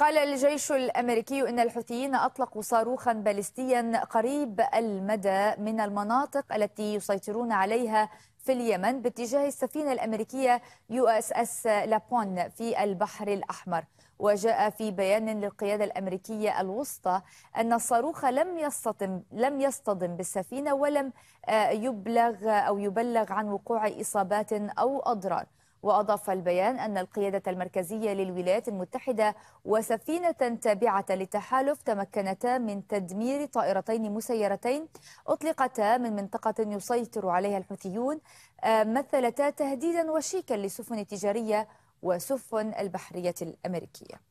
قال الجيش الأمريكي أن الحوثيين أطلقوا صاروخا باليستيا قريب المدى من المناطق التي يسيطرون عليها في اليمن باتجاه السفينة الأمريكية يو اس اس لابون في البحر الأحمر وجاء في بيان للقيادة الأمريكية الوسطى أن الصاروخ لم يصطدم لم يصطدم بالسفينة ولم آه، يبلغ أو يبلغ عن وقوع إصابات أو أضرار وأضاف البيان أن القيادة المركزية للولايات المتحدة وسفينة تابعة للتحالف تمكنتا من تدمير طائرتين مسيرتين أطلقتا من منطقة يسيطر عليها الحوثيون آه، مثلتا تهديدا وشيكا لسفن تجارية وسفن البحرية الأمريكية